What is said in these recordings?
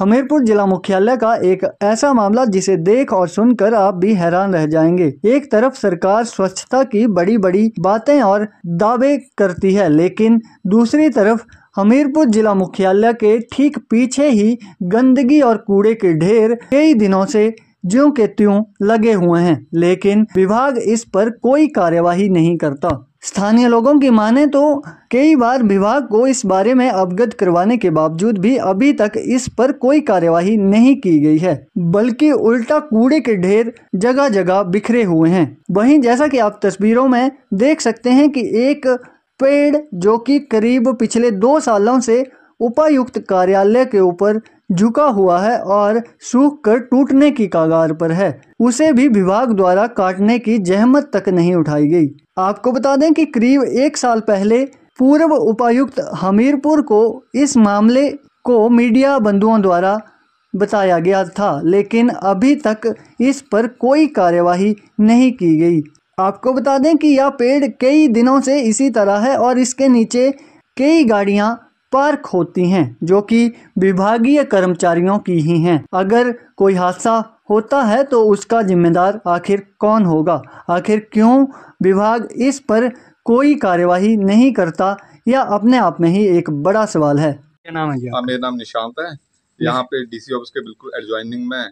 हमीरपुर जिला मुख्यालय का एक ऐसा मामला जिसे देख और सुनकर आप भी हैरान रह जाएंगे एक तरफ सरकार स्वच्छता की बड़ी बड़ी बातें और दावे करती है लेकिन दूसरी तरफ हमीरपुर जिला मुख्यालय के ठीक पीछे ही गंदगी और कूड़े के ढेर कई दिनों से ज्यो के त्यों लगे हुए हैं लेकिन विभाग इस पर कोई कार्यवाही नहीं करता स्थानीय लोगों की माने तो कई बार विभाग को इस बारे में अवगत करवाने के बावजूद भी अभी तक इस पर कोई कार्यवाही नहीं की गई है बल्कि उल्टा कूड़े के ढेर जगह जगह बिखरे हुए हैं वहीं जैसा कि आप तस्वीरों में देख सकते हैं कि एक पेड़ जो कि करीब पिछले दो सालों से उपायुक्त कार्यालय के ऊपर झुका हुआ है और सूख कर टूटने की कागार पर है उसे भी विभाग द्वारा काटने की जहमत तक नहीं उठाई गई आपको बता दें कि करीब एक साल पहले पूर्व उपायुक्त हमीरपुर को इस मामले को मीडिया बंधुओं द्वारा बताया गया था लेकिन अभी तक इस पर कोई कार्यवाही नहीं की गई आपको बता दें कि यह पेड़ कई दिनों से इसी तरह है और इसके नीचे कई गाड़ियां पार्क होती हैं जो कि विभागीय कर्मचारियों की ही हैं अगर कोई हादसा होता है तो उसका जिम्मेदार आखिर कौन होगा आखिर क्यों विभाग इस पर कोई कार्यवाही नहीं करता यह अपने आप में ही एक बड़ा सवाल है क्या नाम है हाँ, मेरा नाम निशांत है यहाँ पे डीसी ऑफिस के बिल्कुल एडजॉइनिंग में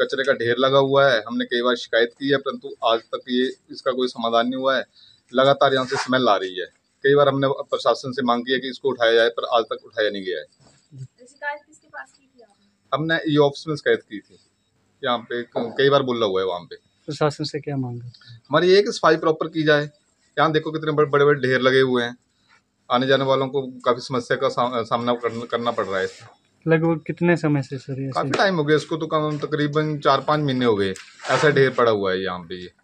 कचरे का ढेर लगा हुआ है हमने कई बार शिकायत की है परंतु आज तक ये इसका कोई समाधान नहीं हुआ है लगातार यहाँ से स्मेल आ रही है कई बार हमने प्रशासन से मांग की है कि इसको उठाया जाए पर आज तक उठाया नहीं गया है हमने ई ऑफिस में शिकायत की थी यहाँ पे कई बार बोला हुआ है वहाँ पे प्रशासन से क्या मांग हमारी ये कि सफाई प्रॉपर की जाए यहाँ देखो कितने बड़े बड़े ढेर लगे हुए हैं आने जाने वालों को काफी समस्या का सामना करना पड़ रहा है लगभग कितने समय से सर काफी टाइम हो गया इसको तो कम तकरीबन चार पाँच महीने हो गए ऐसा ढेर पड़ा हुआ है यहाँ पे ये